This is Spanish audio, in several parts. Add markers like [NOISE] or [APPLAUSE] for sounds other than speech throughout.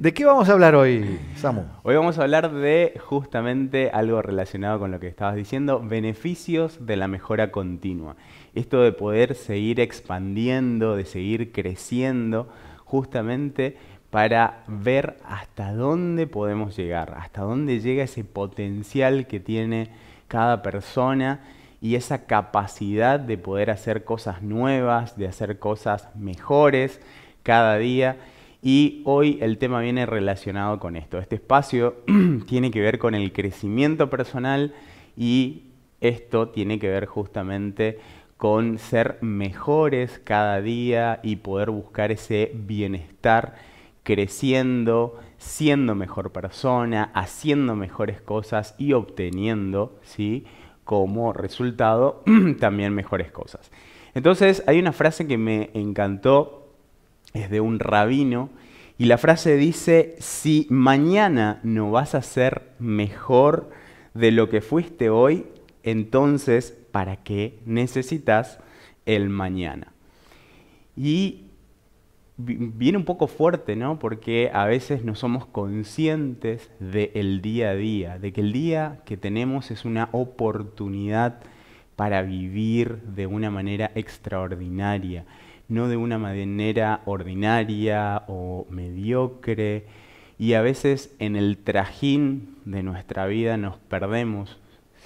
¿De qué vamos a hablar hoy, Samu? Hoy vamos a hablar de justamente algo relacionado con lo que estabas diciendo, beneficios de la mejora continua. Esto de poder seguir expandiendo, de seguir creciendo, justamente para ver hasta dónde podemos llegar, hasta dónde llega ese potencial que tiene cada persona y esa capacidad de poder hacer cosas nuevas, de hacer cosas mejores cada día y hoy el tema viene relacionado con esto. Este espacio [CLEARS THROAT] tiene que ver con el crecimiento personal y esto tiene que ver justamente con ser mejores cada día y poder buscar ese bienestar creciendo, siendo mejor persona, haciendo mejores cosas y obteniendo, ¿sí? Como resultado, [CLEARS THROAT] también mejores cosas. Entonces, hay una frase que me encantó es de un rabino, y la frase dice, si mañana no vas a ser mejor de lo que fuiste hoy, entonces, ¿para qué necesitas el mañana? Y viene un poco fuerte, ¿no? Porque a veces no somos conscientes del día a día, de que el día que tenemos es una oportunidad para vivir de una manera extraordinaria no de una manera ordinaria o mediocre. Y a veces en el trajín de nuestra vida nos perdemos,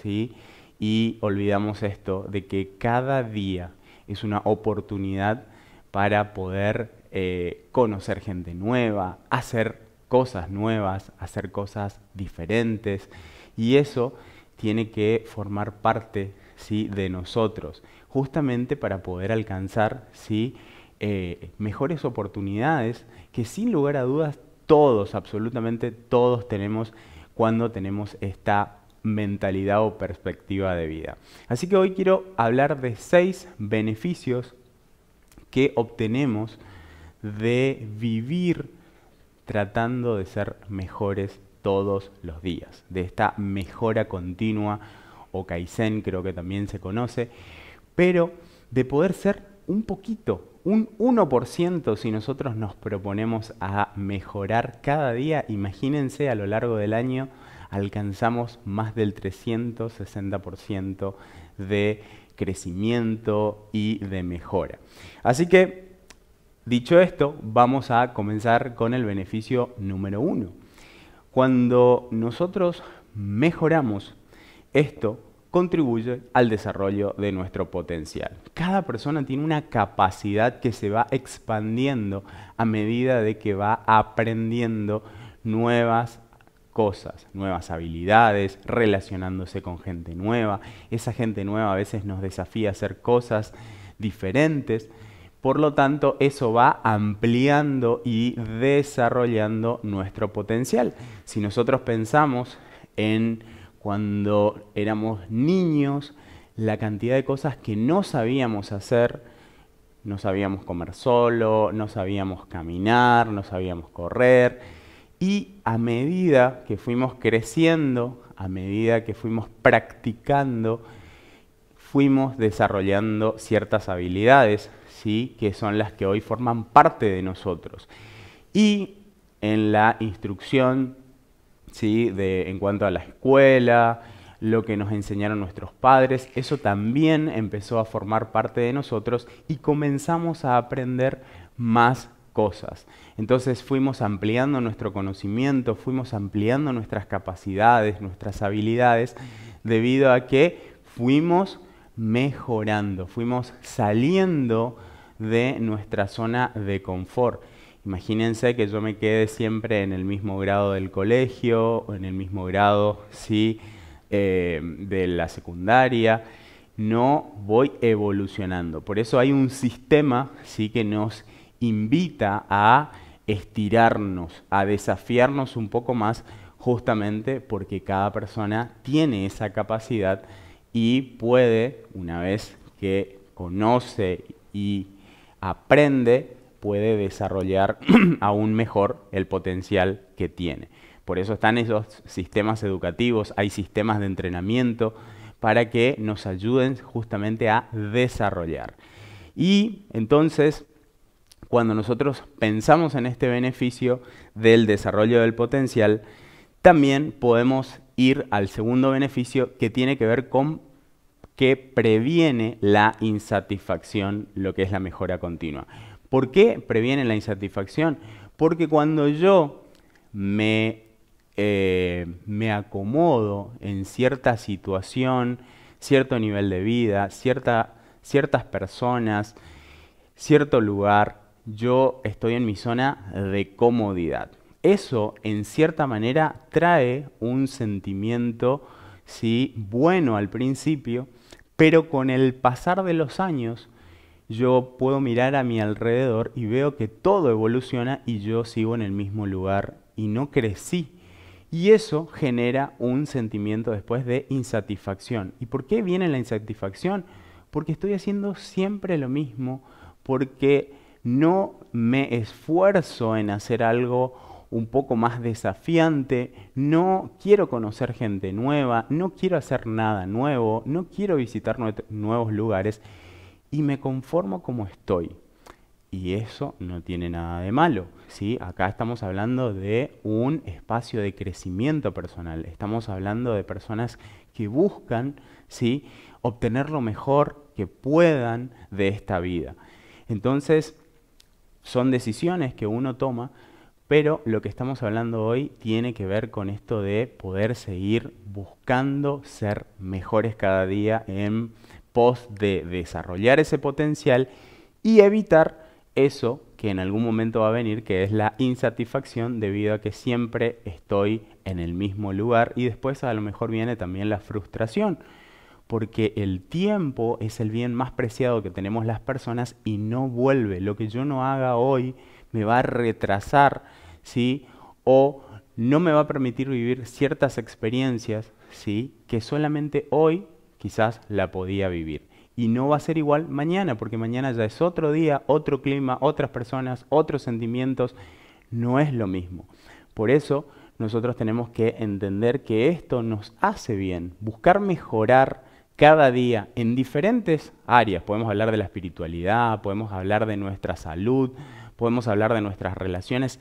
¿sí? Y olvidamos esto, de que cada día es una oportunidad para poder eh, conocer gente nueva, hacer cosas nuevas, hacer cosas diferentes. Y eso tiene que formar parte ¿sí? de nosotros justamente para poder alcanzar ¿sí? Eh, mejores oportunidades que sin lugar a dudas todos, absolutamente todos tenemos cuando tenemos esta mentalidad o perspectiva de vida. Así que hoy quiero hablar de seis beneficios que obtenemos de vivir tratando de ser mejores todos los días, de esta mejora continua o Kaizen creo que también se conoce, pero de poder ser un poquito, un 1% si nosotros nos proponemos a mejorar cada día, imagínense a lo largo del año alcanzamos más del 360% de crecimiento y de mejora. Así que, dicho esto, vamos a comenzar con el beneficio número uno. Cuando nosotros mejoramos, esto contribuye al desarrollo de nuestro potencial. Cada persona tiene una capacidad que se va expandiendo a medida de que va aprendiendo nuevas cosas, nuevas habilidades, relacionándose con gente nueva. Esa gente nueva a veces nos desafía a hacer cosas diferentes. Por lo tanto, eso va ampliando y desarrollando nuestro potencial. Si nosotros pensamos en cuando éramos niños, la cantidad de cosas que no sabíamos hacer, no sabíamos comer solo, no sabíamos caminar, no sabíamos correr. Y a medida que fuimos creciendo, a medida que fuimos practicando, fuimos desarrollando ciertas habilidades, ¿sí? que son las que hoy forman parte de nosotros. Y en la instrucción en cuanto a la escuela, lo que nos enseñaron nuestros padres, eso también empezó a formar parte de nosotros y comenzamos a aprender más cosas. Entonces fuimos ampliando nuestro conocimiento, fuimos ampliando nuestras capacidades, nuestras habilidades, debido a que fuimos mejorando, fuimos saliendo de nuestra zona de confort. Imagínense que yo me quede siempre en el mismo grado del colegio o en el mismo grado ¿sí? Eh, de la secundaria. No voy evolucionando. Por eso hay un sistema ¿sí? que nos invita a estirarnos, a desafiarnos un poco más, justamente porque cada persona tiene esa capacidad y puede, una vez que conoce y aprende, puede desarrollar [CLEARS THROAT] aún mejor el potencial que tiene. Por eso están esos sistemas educativos, hay sistemas de entrenamiento para que nos ayuden justamente a desarrollar. Y entonces, cuando nosotros pensamos en este beneficio del desarrollo del potencial, también podemos ir al segundo beneficio que tiene que ver con que previene la insatisfacción, lo que es la mejora continua. ¿Por qué previenen la insatisfacción? Porque cuando yo me, eh, me acomodo en cierta situación, cierto nivel de vida, cierta, ciertas personas, cierto lugar, yo estoy en mi zona de comodidad. Eso, en cierta manera, trae un sentimiento, sí, bueno al principio, pero con el pasar de los años yo puedo mirar a mi alrededor y veo que todo evoluciona y yo sigo en el mismo lugar y no crecí. Y eso genera un sentimiento después de insatisfacción. ¿Y por qué viene la insatisfacción? Porque estoy haciendo siempre lo mismo, porque no me esfuerzo en hacer algo un poco más desafiante, no quiero conocer gente nueva, no quiero hacer nada nuevo, no quiero visitar nuevos lugares y me conformo como estoy. Y eso no tiene nada de malo. ¿sí? Acá estamos hablando de un espacio de crecimiento personal. Estamos hablando de personas que buscan ¿sí? obtener lo mejor que puedan de esta vida. Entonces, son decisiones que uno toma, pero lo que estamos hablando hoy tiene que ver con esto de poder seguir buscando ser mejores cada día en pos de desarrollar ese potencial y evitar eso que en algún momento va a venir, que es la insatisfacción debido a que siempre estoy en el mismo lugar y después a lo mejor viene también la frustración, porque el tiempo es el bien más preciado que tenemos las personas y no vuelve. Lo que yo no haga hoy me va a retrasar, ¿sí? O no me va a permitir vivir ciertas experiencias, ¿sí? Que solamente hoy quizás la podía vivir. Y no va a ser igual mañana, porque mañana ya es otro día, otro clima, otras personas, otros sentimientos. No es lo mismo. Por eso nosotros tenemos que entender que esto nos hace bien, buscar mejorar cada día en diferentes áreas. Podemos hablar de la espiritualidad, podemos hablar de nuestra salud, podemos hablar de nuestras relaciones.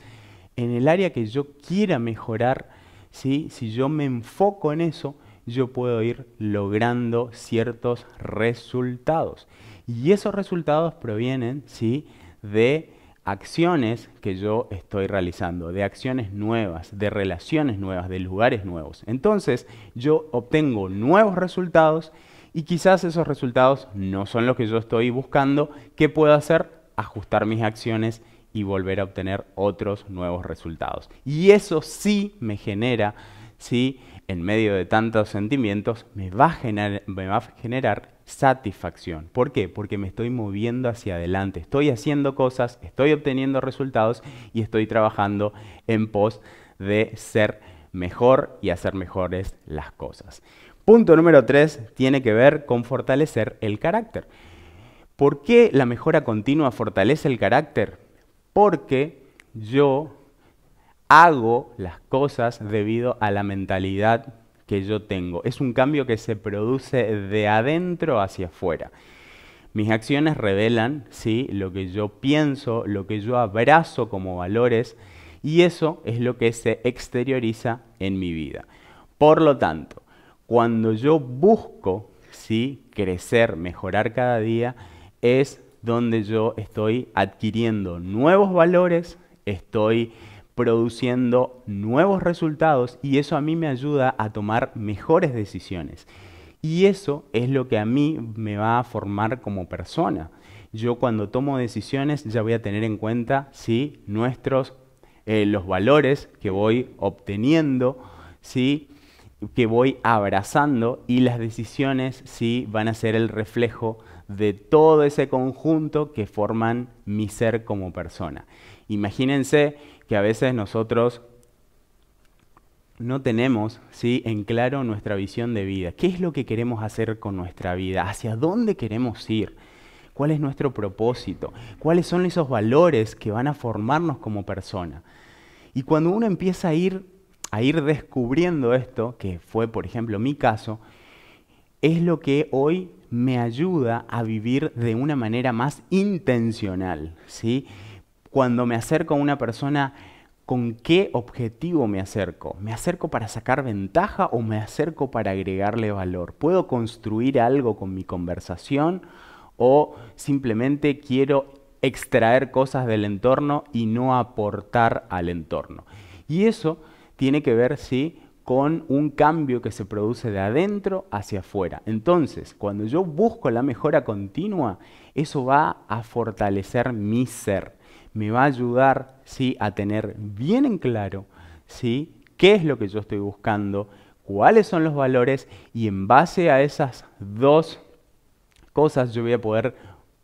En el área que yo quiera mejorar, si yo me enfoco en eso, yo puedo ir logrando ciertos resultados. Y esos resultados provienen, ¿sí? De acciones que yo estoy realizando, de acciones nuevas, de relaciones nuevas, de lugares nuevos. Entonces yo obtengo nuevos resultados y quizás esos resultados no son los que yo estoy buscando. ¿Qué puedo hacer? Ajustar mis acciones y volver a obtener otros nuevos resultados. Y eso sí me genera, sí, en medio de tantos sentimientos, me va, a generar, satisfacción. ¿Por qué? Porque me estoy moviendo hacia adelante, estoy haciendo cosas, estoy obteniendo resultados y estoy trabajando en pos de ser mejor y hacer mejores las cosas. Punto número tres tiene que ver con fortalecer el carácter. ¿Por qué la mejora continua fortalece el carácter? Porque yo hago las cosas debido a la mentalidad que yo tengo. Es un cambio que se produce de adentro hacia afuera. Mis acciones revelan ¿sí? lo que yo pienso, lo que yo abrazo como valores y eso es lo que se exterioriza en mi vida. Por lo tanto, cuando yo busco ¿sí? crecer, mejorar cada día, es donde yo estoy adquiriendo nuevos valores, estoy produciendo nuevos resultados y eso a mí me ayuda a tomar mejores decisiones. Y eso es lo que a mí me va a formar como persona. Yo cuando tomo decisiones ya voy a tener en cuenta nuestros eh, los valores que voy obteniendo, ¿sí? que voy abrazando y las decisiones ¿sí? van a ser el reflejo de todo ese conjunto que forman mi ser como persona. Imagínense que a veces nosotros no tenemos ¿sí? en claro nuestra visión de vida. ¿Qué es lo que queremos hacer con nuestra vida? ¿Hacia dónde queremos ir? ¿Cuál es nuestro propósito? ¿Cuáles son esos valores que van a formarnos como persona? Y cuando uno empieza a ir, a ir descubriendo esto, que fue por ejemplo mi caso, es lo que hoy me ayuda a vivir de una manera más intencional, ¿sí? cuando me acerco a una persona, ¿con qué objetivo me acerco? ¿Me acerco para sacar ventaja o me acerco para agregarle valor? ¿Puedo construir algo con mi conversación o simplemente quiero extraer cosas del entorno y no aportar al entorno? Y eso tiene que ver, sí, con un cambio que se produce de adentro hacia afuera. Entonces, cuando yo busco la mejora continua, eso va a fortalecer mi ser me va a ayudar ¿sí? a tener bien en claro ¿sí? qué es lo que yo estoy buscando, cuáles son los valores y en base a esas dos cosas yo voy a poder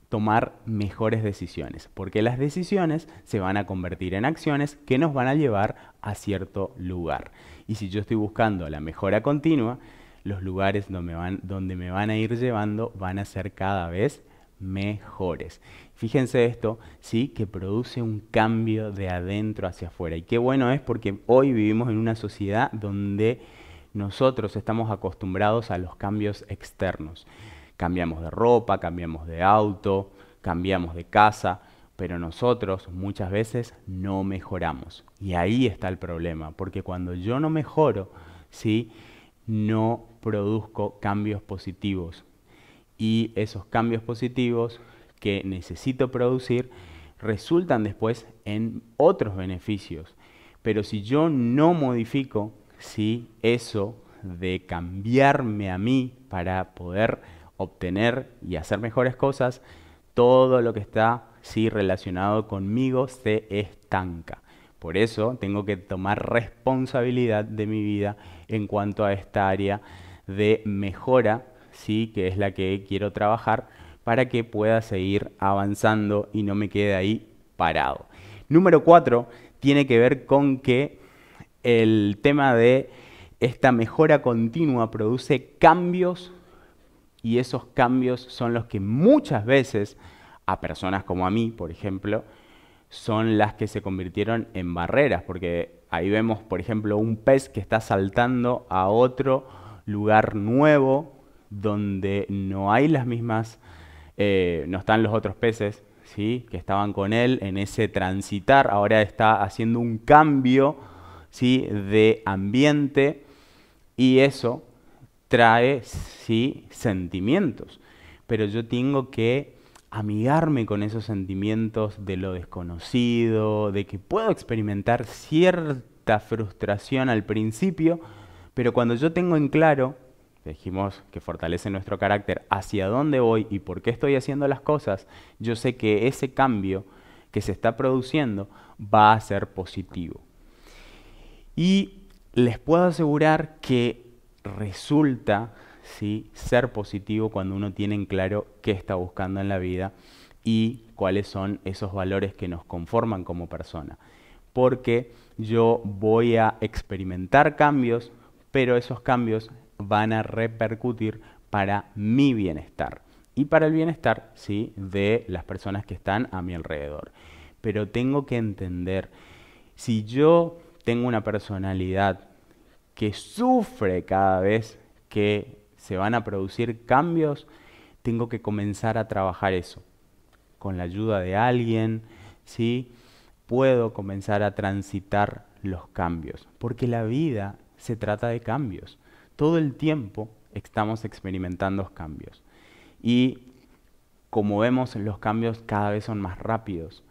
tomar mejores decisiones, porque las decisiones se van a convertir en acciones que nos van a llevar a cierto lugar. Y si yo estoy buscando la mejora continua, los lugares donde van, donde me van a ir llevando van a ser cada vez mejores. Fíjense esto, sí, que produce un cambio de adentro hacia afuera. Y qué bueno es porque hoy vivimos en una sociedad donde nosotros estamos acostumbrados a los cambios externos. Cambiamos de ropa, cambiamos de auto, cambiamos de casa, pero nosotros muchas veces no mejoramos. Y ahí está el problema, porque cuando yo no mejoro, sí, no produzco cambios positivos, y esos cambios positivos que necesito producir resultan después en otros beneficios. Pero si yo no modifico, si eso de cambiarme a mí para poder obtener y hacer mejores cosas, todo lo que está sí relacionado conmigo se estanca. Por eso tengo que tomar responsabilidad de mi vida en cuanto a esta área de mejora ¿sí? que es la que quiero trabajar, para que pueda seguir avanzando y no me quede ahí parado. Número cuatro tiene que ver con que el tema de esta mejora continua produce cambios y esos cambios son los que muchas veces a personas como a mí, por ejemplo, son las que se convirtieron en barreras, porque ahí vemos, por ejemplo, un pez que está saltando a otro lugar nuevo donde no hay las mismas, eh, no están los otros peces, ¿sí? que estaban con él en ese transitar, ahora está haciendo un cambio ¿sí? de ambiente y eso trae ¿sí? sentimientos. Pero yo tengo que amigarme con esos sentimientos de lo desconocido, de que puedo experimentar cierta frustración al principio, pero cuando yo tengo en claro dijimos que fortalece nuestro carácter, hacia dónde voy y por qué estoy haciendo las cosas, yo sé que ese cambio que se está produciendo va a ser positivo. Y les puedo asegurar que resulta ¿sí? ser positivo cuando uno tiene en claro qué está buscando en la vida y cuáles son esos valores que nos conforman como persona. Porque yo voy a experimentar cambios, pero esos cambios van a repercutir para mi bienestar y para el bienestar ¿sí? de las personas que están a mi alrededor. Pero tengo que entender, si yo tengo una personalidad que sufre cada vez que se van a producir cambios, tengo que comenzar a trabajar eso. Con la ayuda de alguien, ¿sí? puedo comenzar a transitar los cambios, porque la vida se trata de cambios todo el tiempo estamos experimentando cambios. Y como vemos, los cambios cada vez son más rápidos.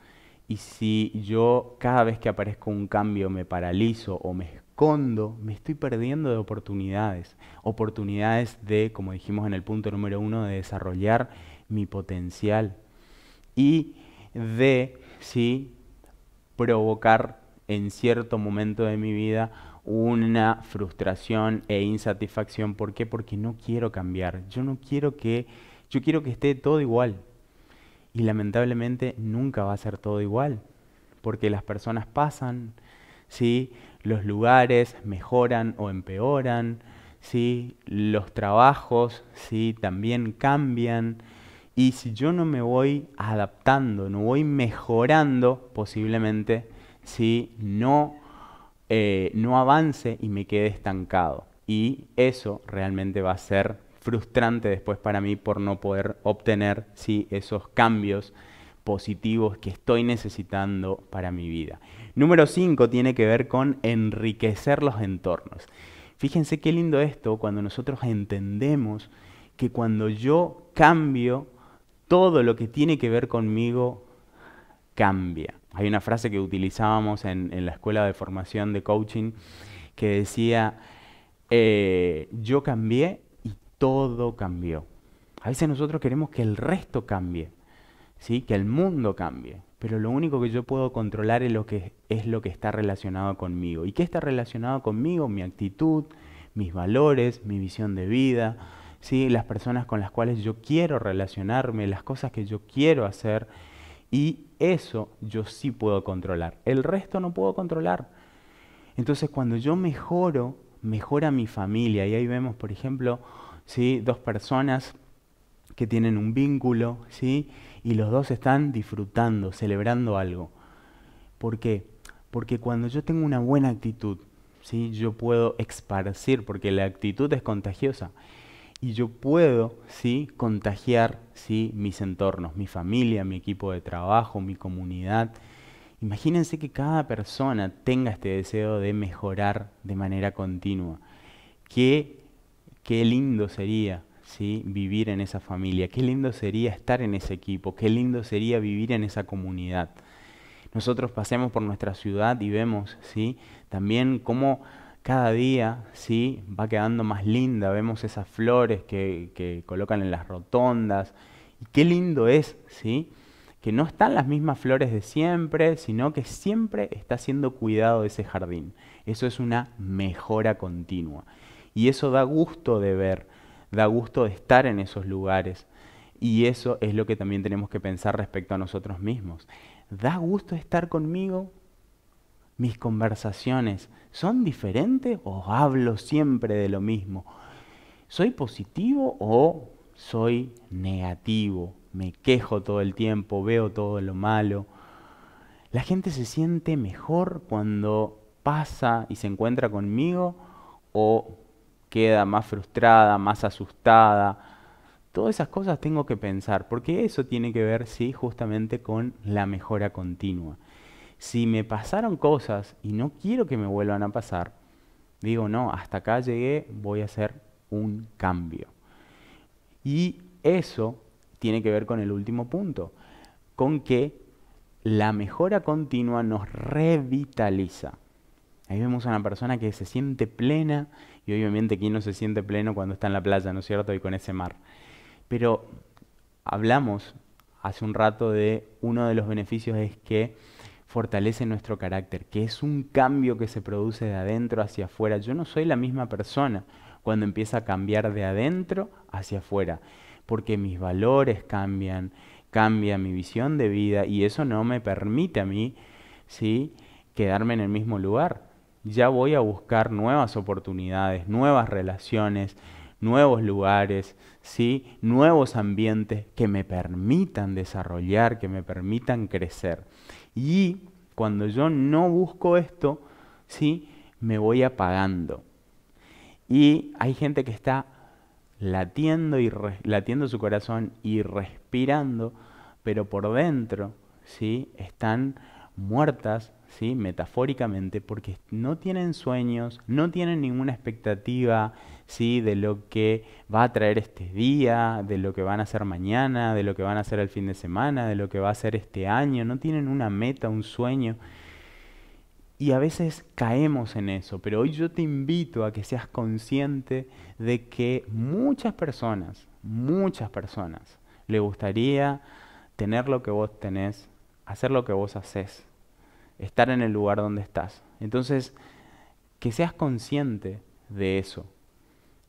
Y si yo cada vez que aparezco un cambio me paralizo o me escondo, me estoy perdiendo de oportunidades. Oportunidades de, como dijimos en el punto número uno, de desarrollar mi potencial. Y de, sí, provocar en cierto momento de mi vida una frustración e insatisfacción. ¿Por qué? Porque no quiero cambiar. Yo no quiero que, yo quiero que esté todo igual. Y lamentablemente nunca va a ser todo igual, porque las personas pasan, ¿sí? los lugares mejoran o empeoran, ¿sí? los trabajos ¿sí? también cambian. Y si yo no me voy adaptando, no voy mejorando, posiblemente, si no eh, no avance y me quede estancado. Y eso realmente va a ser frustrante después para mí por no poder obtener esos cambios positivos que estoy necesitando para mi vida. Número 5 tiene que ver con enriquecer los entornos. Fíjense qué lindo esto cuando nosotros entendemos que cuando yo cambio, todo lo que tiene que ver conmigo cambia. Hay una frase que utilizábamos en, la escuela de formación de coaching que decía, eh, yo cambié y todo cambió. A veces nosotros queremos que el resto cambie, ¿sí? que el mundo cambie, pero lo único que yo puedo controlar es lo que, es lo que está relacionado conmigo. ¿Y qué está relacionado conmigo? Mi actitud, mis valores, mi visión de vida, ¿sí? las personas con las cuales yo quiero relacionarme, las cosas que yo quiero hacer, y eso yo sí puedo controlar. El resto no puedo controlar. Entonces cuando yo mejoro, mejora mi familia. Y ahí vemos, por ejemplo, ¿sí? dos personas que tienen un vínculo, ¿sí? Y los dos están disfrutando, celebrando algo. ¿Por qué? Porque cuando yo tengo una buena actitud, ¿sí? Yo puedo esparcir, porque la actitud es contagiosa y yo puedo ¿sí? contagiar mis entornos, mi familia, mi equipo de trabajo, mi comunidad. Imagínense que cada persona tenga este deseo de mejorar de manera continua. Qué, qué lindo sería ¿sí? vivir en esa familia, qué lindo sería estar en ese equipo, qué lindo sería vivir en esa comunidad. Nosotros pasemos por nuestra ciudad y vemos ¿sí? también cómo cada día ¿sí? va quedando más linda. Vemos esas flores que, colocan en las rotondas. Y qué lindo es, ¿sí? que no están las mismas flores de siempre, sino que siempre está siendo cuidado ese jardín. Eso es una mejora continua. Y eso da gusto de ver, da gusto de estar en esos lugares. Y eso es lo que también tenemos que pensar respecto a nosotros mismos. ¿Da gusto estar conmigo? mis conversaciones son diferentes o hablo siempre de lo mismo? ¿Soy positivo o soy negativo? Me quejo todo el tiempo, veo todo lo malo. La gente se siente mejor cuando pasa y se encuentra conmigo o queda más frustrada, más asustada. Todas esas cosas tengo que pensar, porque eso tiene que ver, sí, justamente con la mejora continua si me pasaron cosas y no quiero que me vuelvan a pasar, digo, no, hasta acá llegué, voy a hacer un cambio. Y eso tiene que ver con el último punto, con que la mejora continua nos revitaliza. Ahí vemos a una persona que se siente plena, y obviamente quién no se siente pleno cuando está en la playa, ¿no es cierto? Y con ese mar. Pero hablamos hace un rato de uno de los beneficios es que fortalece nuestro carácter, que es un cambio que se produce de adentro hacia afuera. Yo no soy la misma persona cuando empieza a cambiar de adentro hacia afuera, porque mis valores cambian, cambia mi visión de vida y eso no me permite a mí ¿sí? quedarme en el mismo lugar. Ya voy a buscar nuevas oportunidades, nuevas relaciones, nuevos lugares, ¿sí? nuevos ambientes que me permitan desarrollar, que me permitan crecer. Y cuando yo no busco esto, ¿sí? me voy apagando. Y hay gente que está latiendo, y latiendo su corazón y respirando, pero por dentro ¿sí? están muertas, ¿sí? metafóricamente, porque no tienen sueños, no tienen ninguna expectativa, de lo que va a traer este día, de lo que van a hacer mañana, de lo que van a hacer el fin de semana, de lo que va a hacer este año. No tienen una meta, un sueño. Y a veces caemos en eso, pero hoy yo te invito a que seas consciente de que muchas personas, muchas personas, le gustaría tener lo que vos tenés, hacer lo que vos haces, estar en el lugar donde estás. Entonces, que seas consciente de eso,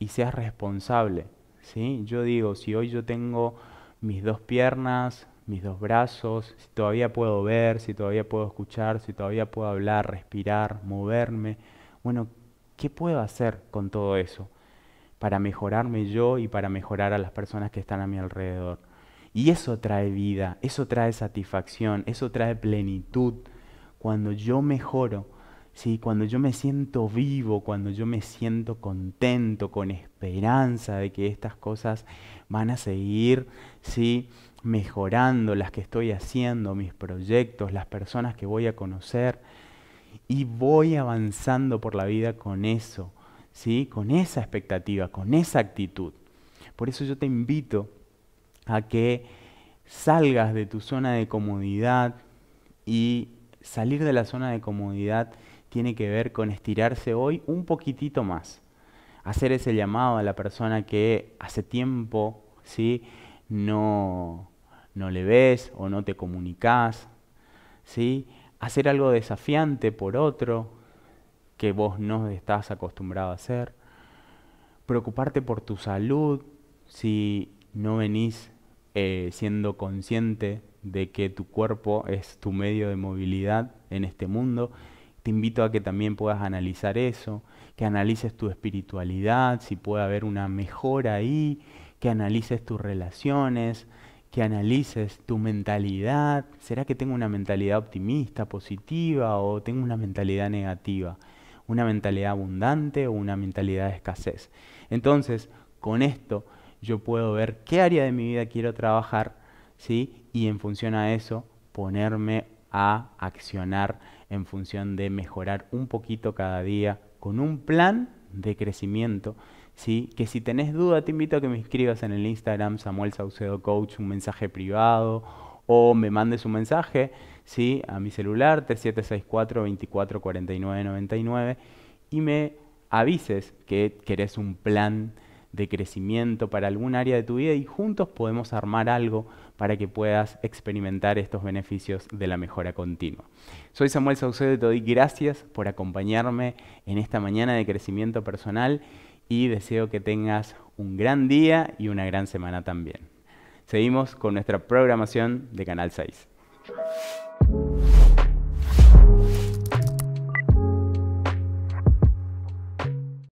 y seas responsable. ¿sí? Yo digo, si hoy yo tengo mis dos piernas, mis dos brazos, si todavía puedo ver, si todavía puedo escuchar, si todavía puedo hablar, respirar, moverme, bueno, ¿qué puedo hacer con todo eso? Para mejorarme yo y para mejorar a las personas que están a mi alrededor. Y eso trae vida, eso trae satisfacción, eso trae plenitud. Cuando yo mejoro, cuando yo me siento vivo, cuando yo me siento contento, con esperanza de que estas cosas van a seguir ¿sí? mejorando, las que estoy haciendo, mis proyectos, las personas que voy a conocer, y voy avanzando por la vida con eso, ¿sí? con esa expectativa, con esa actitud. Por eso yo te invito a que salgas de tu zona de comodidad y salir de la zona de comodidad tiene que ver con estirarse hoy un poquitito más. Hacer ese llamado a la persona que hace tiempo ¿sí? no, no le ves o no te comunicas. ¿sí? Hacer algo desafiante por otro que vos no estás acostumbrado a hacer. Preocuparte por tu salud si no venís eh, siendo consciente de que tu cuerpo es tu medio de movilidad en este mundo te invito a que también puedas analizar eso, que analices tu espiritualidad, si puede haber una mejora ahí, que analices tus relaciones, que analices tu mentalidad. ¿Será que tengo una mentalidad optimista, positiva o tengo una mentalidad negativa? ¿Una mentalidad abundante o una mentalidad de escasez? Entonces, con esto yo puedo ver qué área de mi vida quiero trabajar ¿sí? y en función a eso ponerme a accionar en función de mejorar un poquito cada día con un plan de crecimiento. ¿sí? Que si tenés duda, te invito a que me escribas en el Instagram Samuel Saucedo Coach un mensaje privado o me mandes un mensaje ¿sí? a mi celular 3764-244999 y me avises que querés un plan de crecimiento para algún área de tu vida y juntos podemos armar algo para que puedas experimentar estos beneficios de la mejora continua. Soy Samuel Saucedo y te doy gracias por acompañarme en esta mañana de crecimiento personal y deseo que tengas un gran día y una gran semana también. Seguimos con nuestra programación de Canal 6.